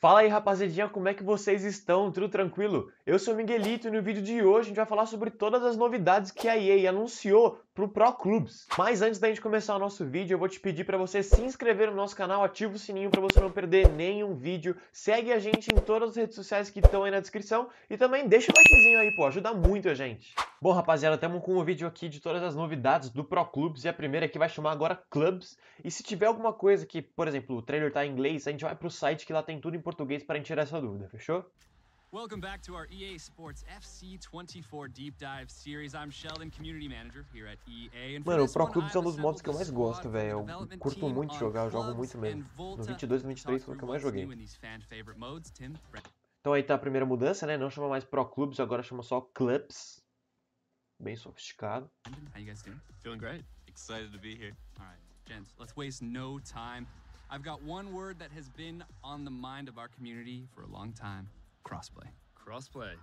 Fala aí rapaziadinha, como é que vocês estão? Tudo tranquilo? Eu sou o Miguelito e no vídeo de hoje a gente vai falar sobre todas as novidades que a EA anunciou pro Pro Clubs. Mas antes da gente começar o nosso vídeo, eu vou te pedir para você se inscrever no nosso canal, ativa o sininho para você não perder nenhum vídeo, segue a gente em todas as redes sociais que estão aí na descrição e também deixa o likezinho aí, pô, ajuda muito a gente. Bom, rapaziada, estamos com um vídeo aqui de todas as novidades do Pro Clubs e a primeira que vai chamar agora Clubs. E se tiver alguma coisa que, por exemplo, o trailer tá em inglês, a gente vai pro site que lá tem tudo em português para a gente tirar essa dúvida, fechou? Welcome back to our EA Sports FC 24 Deep Dive Series. I'm Sheldon, Community Manager here at EA. And Mano, o Pro Clubes é um dos modos que eu mais gosto, velho. Eu curto muito jogar, eu jogo muito mesmo. No 22 e 23 foi o que eu mais joguei. Então aí tá a primeira mudança, né? Não chama mais Pro Clubs, agora chama só Clubs. Bem sofisticado. How you guys doing? Feeling great. Excited to be here. All right, gents, let's waste no time. I've got one word that has been on the mind of our community for a long time crossplay. Crossplay.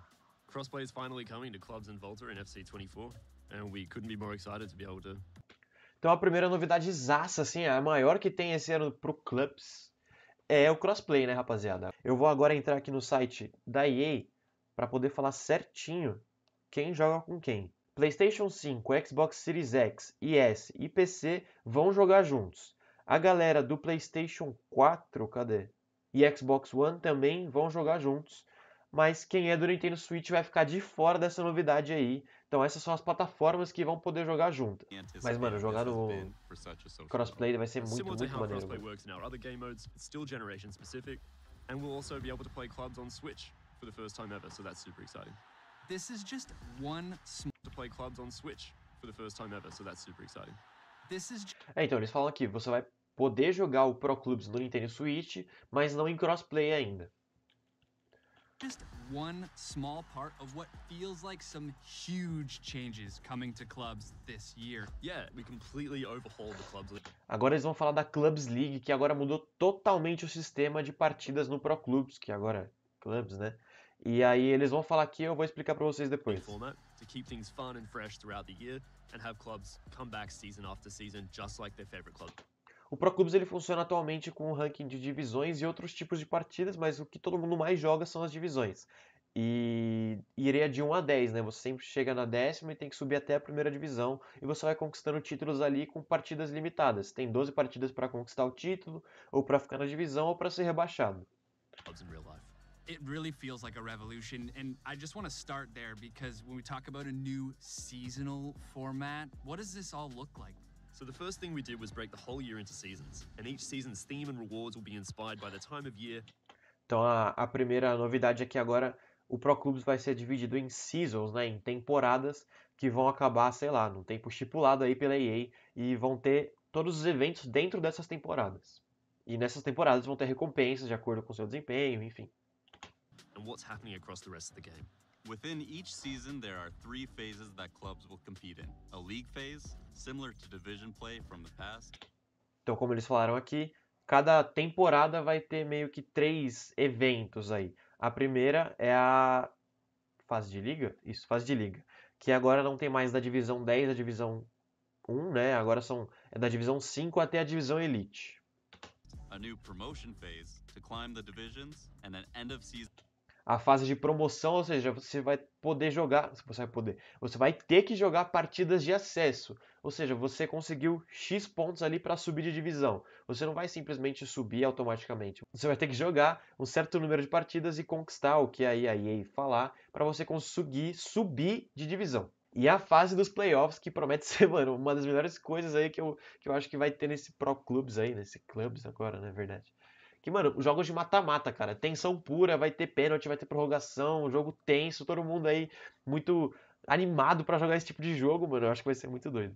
Crossplay is finally coming to clubs in Volta in FC24, and we couldn't be more excited to be able to. Então a primeira novidade zaça, assim, a maior que tem esse ano pro clubs é o crossplay, né, rapaziada? Eu vou agora entrar aqui no site da EA para poder falar certinho quem joga com quem. PlayStation 5, Xbox Series X, IS e PC vão jogar juntos. A galera do PlayStation 4, cadê? E Xbox One também vão jogar juntos mas quem é do Nintendo Switch vai ficar de fora dessa novidade aí. Então essas são as plataformas que vão poder jogar junto. Mas mano, jogar no crossplay vai ser muito, muito maneiro. And we'll also be able to play clubs on Switch for the first time ever, so that's super exciting. This is just one to play clubs on Switch for the first time ever, so that's super exciting. This is é, então eles falam aqui, você vai poder jogar o Pro Clubs no Nintendo Switch, mas não em crossplay ainda just one small part of what feels like some huge changes coming to clubs this year. Yeah, we completely overhauled the clubs league. Agora eles vão falar da Clubs League, que agora mudou totalmente o sistema de partidas no Pro Clubs, que agora é clubs, né? E aí eles vão falar aqui, eu vou explicar para vocês depois. to keep things fun and fresh throughout the year and have clubs come back season after season just like their favorite club. O Pro Clubs ele funciona atualmente com o ranking de divisões e outros tipos de partidas, mas o que todo mundo mais joga são as divisões. E iria de 1 a 10, né? Você sempre chega na décima e tem que subir até a primeira divisão e você vai conquistando títulos ali com partidas limitadas. Tem 12 partidas para conquistar o título, ou para ficar na divisão, ou para ser rebaixado. It really feels like a revolution, and I just want to start there because when we talk about a new seasonal format, what does this all look like So the first thing we did was break the whole year into seasons, and each season's theme and rewards will be inspired by the time of year. Então a, a primeira novidade é que agora o Pro Clubs vai ser dividido em seasons, né, em temporadas que vão acabar, sei lá, no tempo estipulado aí pela EA e vão ter todos os eventos dentro dessas temporadas. E nessas temporadas vão ter recompensas de acordo com seu desempenho, enfim. And what's happening across the rest of the game. Within each season, there are three phases that clubs will compete in. A league phase, similar to division play from the past. Então, como eles falaram aqui, cada temporada vai ter meio que três eventos aí. A primeira é a fase de liga, isso, fase de liga, que agora não tem mais da divisão 10 da divisão 1, né? Agora são é da divisão 5 até a divisão elite. A new promotion phase to climb the divisions and an end of season a fase de promoção, ou seja, você vai poder jogar, você vai poder, você vai ter que jogar partidas de acesso, ou seja, você conseguiu X pontos ali para subir de divisão. Você não vai simplesmente subir automaticamente. Você vai ter que jogar um certo número de partidas e conquistar o que a aí falar para você conseguir subir de divisão. E a fase dos playoffs que promete ser, mano, uma das melhores coisas aí que eu, que eu acho que vai ter nesse Pro Clubs aí, nesse Clubs agora, na né, é verdade. Que, mano, jogos de mata-mata, cara. Tensão pura, vai ter pênalti, vai ter prorrogação, jogo tenso, todo mundo aí muito animado para jogar esse tipo de jogo, mano. Eu acho que vai ser muito doido.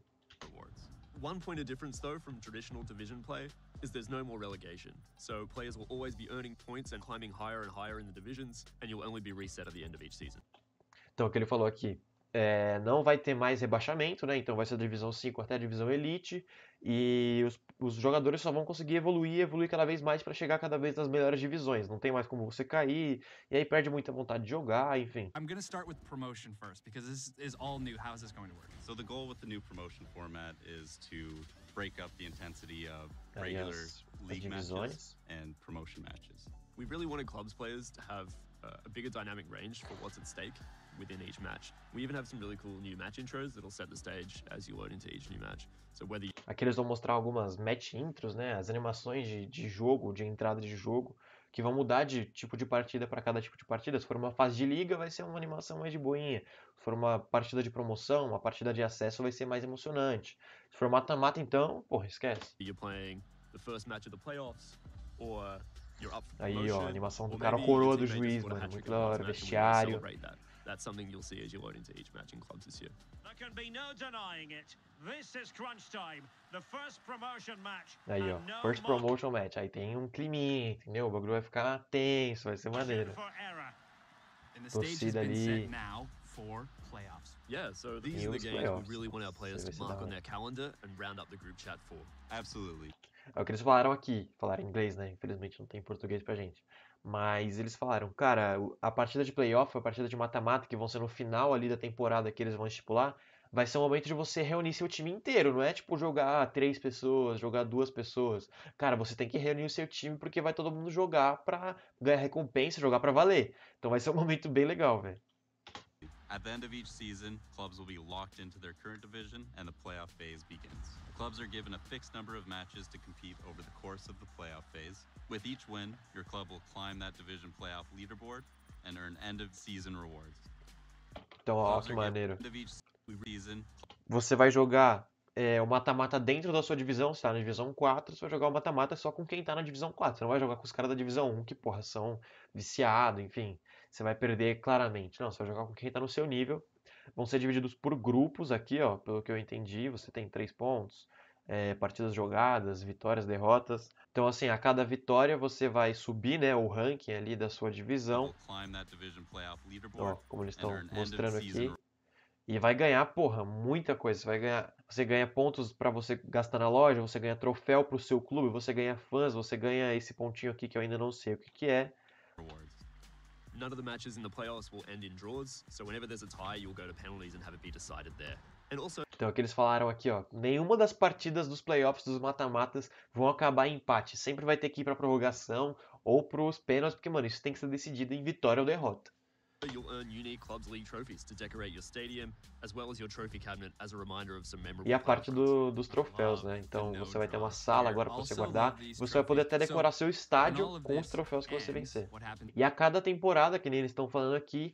One point of difference, though, from traditional division play is there's no more relegation. So players will always be earning points and climbing higher and higher in the divisions, and you'll only be reset at the end of each season. Então, o que ele falou aqui é, não vai ter mais rebaixamento, né? Então vai ser a divisão 5 até a divisão elite. E os, os jogadores só vão conseguir evoluir evoluir cada vez mais para chegar cada vez nas melhores divisões. Não tem mais como você cair, e aí perde muita vontade de jogar, enfim. I'm going to start with promotion first because this is all new. How is this going to work? So the goal with the new promotion format is to break up the intensity of regular as, league as matches and promotion matches. We really wanted clubs players to have uh, a bigger dynamic range for what's at stake within each match. We even have some really cool new match intros that'll set the stage as you load into each new match. So whether you... Aqui eles vão mostrar algumas match intros, né, as animações de, de jogo, de entrada de jogo, que vão mudar de tipo de partida para cada tipo de partida. Se for uma fase de liga, vai ser uma animação mais de boinha. Se for uma partida de promoção, uma partida de acesso, vai ser mais emocionante. Se for mata-mata, então, porra, esquece. Aí, ó, animação do cara, a coroa do juiz, mano. Muito da hora, vestiário that's something you'll see as you load into each match in clubs this year. There can be no denying it. This is crunch time, the first promotion match. Aí, ó, first promotion match. Aí tem um clima entendeu? O bagulho vai ficar tenso, vai ser maneiro. Torcida ali. for playoffs. Yeah, so these are the games playoffs. we really want our players to mark on né? their calendar and round up the group chat for. Absolutely. É o que eles falaram aqui, falaram em inglês, né? Infelizmente não tem português pra gente. Mas eles falaram, cara, a partida de playoff, a partida de mata-mata, que vão ser no final ali da temporada que eles vão estipular, vai ser um momento de você reunir seu time inteiro, não é tipo jogar três pessoas, jogar duas pessoas. Cara, você tem que reunir o seu time porque vai todo mundo jogar pra ganhar recompensa, jogar pra valer. Então vai ser um momento bem legal, velho. At the end of each season, clubs will be locked into their current division and the playoff phase begins. Clubs are given a fixed number of matches to compete over the course of the playoff phase. With each win, your club will climb that division playoff leaderboard and earn end of season rewards. Então, ó, que maneiro. Você vai jogar é, o mata-mata dentro da sua divisão, se tá na divisão 4, você vai jogar o mata-mata só com quem tá na divisão 4. Você não vai jogar com os caras da divisão 1, que, porra, são viciados, enfim você vai perder claramente. Não, você vai jogar com quem está no seu nível. Vão ser divididos por grupos aqui, ó, pelo que eu entendi. Você tem três pontos, é, partidas jogadas, vitórias, derrotas. Então, assim, a cada vitória você vai subir né, o ranking ali da sua divisão. Então, ó, como eles estão mostrando aqui. E vai ganhar, porra, muita coisa. Você vai ganhar, você ganha pontos para você gastar na loja, você ganha troféu pro seu clube, você ganha fãs, você ganha esse pontinho aqui que eu ainda não sei o que, que é. None of the matches in the playoffs will end in draws, so whenever there's a tie, you'll go to penalties and have it be decided there. And also... Então, o que eles falaram aqui, ó. Nenhuma das partidas dos playoffs, dos mata-matas, vão acabar em empate. Sempre vai ter que ir pra prorrogação ou pros pênaltis, porque, mano, isso tem que ser decidido em vitória ou derrota. You'll earn unique clubs league trophies to decorate your stadium, as well as your trophy cabinet as a reminder of some memorable. E a parte do, dos troféus, né? Então você vai ter uma sala agora para você guardar. Você vai poder até decorar seu estádio com os troféus que você vencer. E a cada temporada, que nem eles estão falando aqui,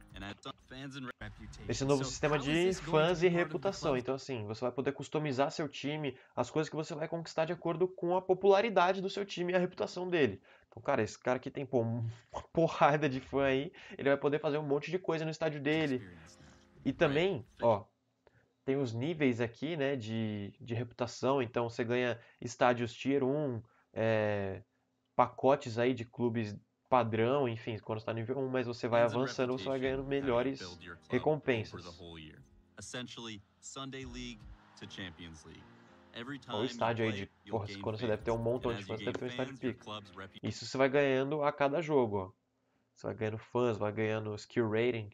Esse novo sistema de fãs e reputação. Então, assim, você vai poder customizar seu time, as coisas que você vai conquistar de acordo com a popularidade do seu time e a reputação dele. Então, cara, esse cara que tem pô, uma porrada de fã aí, ele vai poder fazer um monte de coisa no estádio dele. E também, ó, tem os níveis aqui, né, de, de reputação. Então, você ganha estádios tier 1, é, pacotes aí de clubes padrão, enfim, quando está no nível 1, mas você vai avançando, você vai ganhando melhores recompensas. Olha o estádio aí de porra, quando você deve ter um montão de fãs, você deve ter um estádio pico. Isso você vai ganhando a cada jogo, ó. Você vai ganhando fãs, vai ganhando skill rating.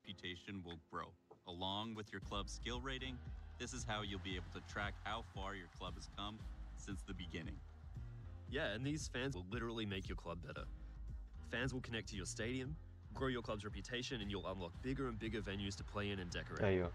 Along with your club's skill rating, this is how you'll be able to track how far your club has come since the beginning. Yeah, and these fans will literally make your club better. Fans will connect to your stadium, grow your club's reputation and you'll unlock bigger and bigger venues to play in and decorate. Aí, ó.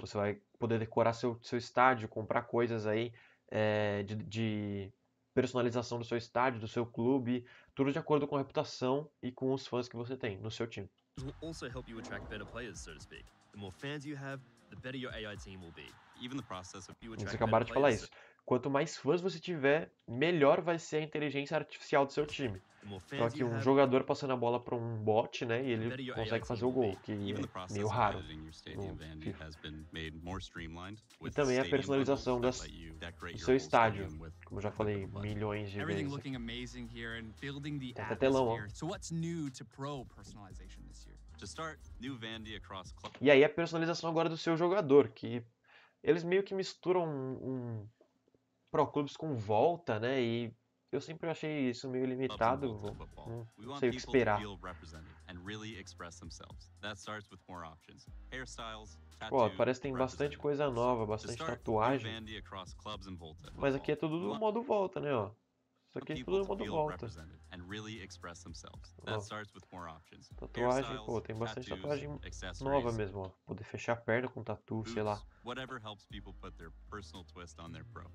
Você vai poder decorar seu, seu estádio, comprar coisas aí é, de, de personalização do seu estádio, do seu clube, tudo de acordo com a reputação e com os fãs que você tem no seu time. will also help you attract better players, so to speak. The more fans you have, the better your AI team will be. Even the process of you attract Eles acabaram de falar isso quanto mais fãs você tiver, melhor vai ser a inteligência artificial do seu time. Só que um jogador passando a bola para um bot, né, e ele consegue fazer o gol, que é meio raro. E também a personalização das, do seu estádio, como eu já falei milhões de vezes. Tem até telão, ó. E aí a personalização agora do seu jogador, que eles meio que misturam um, um pro Clubs com volta, né? E eu sempre achei isso meio limitado. Não, sei o que esperar. Pô, parece que tem bastante coisa nova, bastante tatuagem. Mas aqui é tudo do modo volta, né? Ó. Isso aqui é tudo do modo volta. Ó. Tatuagem, pô, tem bastante tatuagem nova mesmo, ó. Poder fechar a perna com tatu, sei lá. twist pro.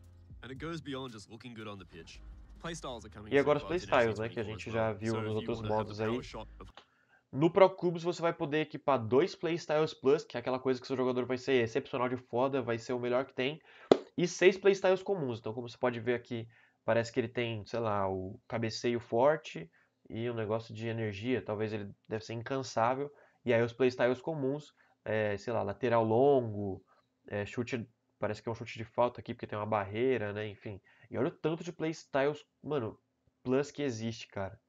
E agora os playstyles, né, que a gente já viu nos outros modos aí. No Pro Cubes você vai poder equipar dois Playstyles Plus, que é aquela coisa que seu jogador vai ser excepcional de foda, vai ser o melhor que tem, e seis Playstyles comuns. Então, como você pode ver aqui, parece que ele tem, sei lá, o cabeceio forte e um negócio de energia, talvez ele deve ser incansável. E aí os Playstyles comuns, é, sei lá, lateral longo, é, chute Parece que é um chute de falta aqui, porque tem uma barreira, né? Enfim. E olha o tanto de playstyles, mano, plus que existe, cara.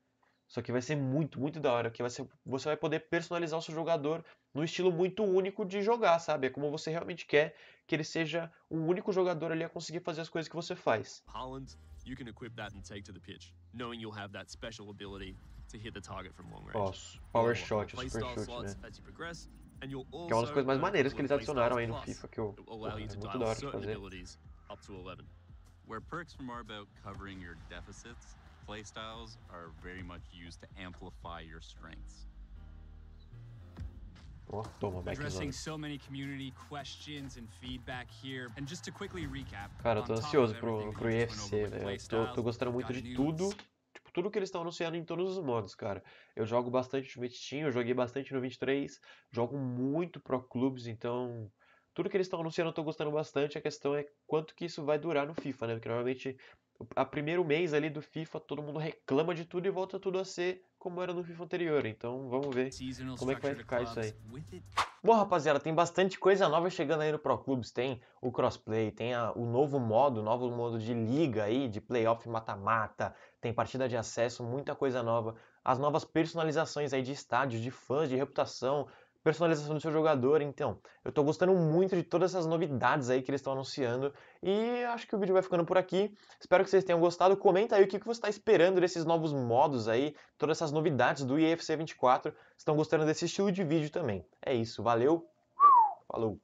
Só que vai ser muito, muito da hora, que vai ser, você vai poder personalizar o seu jogador no estilo muito único de jogar, sabe? É como você realmente quer que ele seja o único jogador ali a conseguir fazer as coisas que você faz. Holland, you can equip that and take to the pitch, knowing you'll have that special ability to hit the target from long range. Nossa, power shot, super chute, né? Que é uma das coisas mais maneiras que eles adicionaram aí no FIFA, que eu, é muito da hora de fazer. Where perks from are about covering your deficits, playstyles are very much used to amplify your strengths. Oh, toma, Addressing so many community questions and feedback here. And just to quickly recap, Cara, eu tô ansioso pro, pro UFC, velho. Tô, tô gostando muito de tudo tudo que eles estão anunciando em todos os modos, cara. Eu jogo bastante no Steam, eu joguei bastante no 23, jogo muito pro clubes, então tudo que eles estão anunciando eu tô gostando bastante. A questão é quanto que isso vai durar no FIFA, né? Porque normalmente a primeiro mês ali do FIFA todo mundo reclama de tudo e volta tudo a ser como era no FIFA anterior. Então vamos ver como é que vai ficar isso aí. Bom, rapaziada, tem bastante coisa nova chegando aí no Pro Tem o crossplay, tem a, o novo modo, o novo modo de liga aí, de playoff mata-mata, tem partida de acesso, muita coisa nova. As novas personalizações aí de estádio, de fãs, de reputação, personalização do seu jogador. Então, eu estou gostando muito de todas essas novidades aí que eles estão anunciando. E acho que o vídeo vai ficando por aqui. Espero que vocês tenham gostado. Comenta aí o que, você está esperando desses novos modos aí, todas essas novidades do IFC 24. Estão gostando desse estilo de vídeo também. É isso, valeu, falou!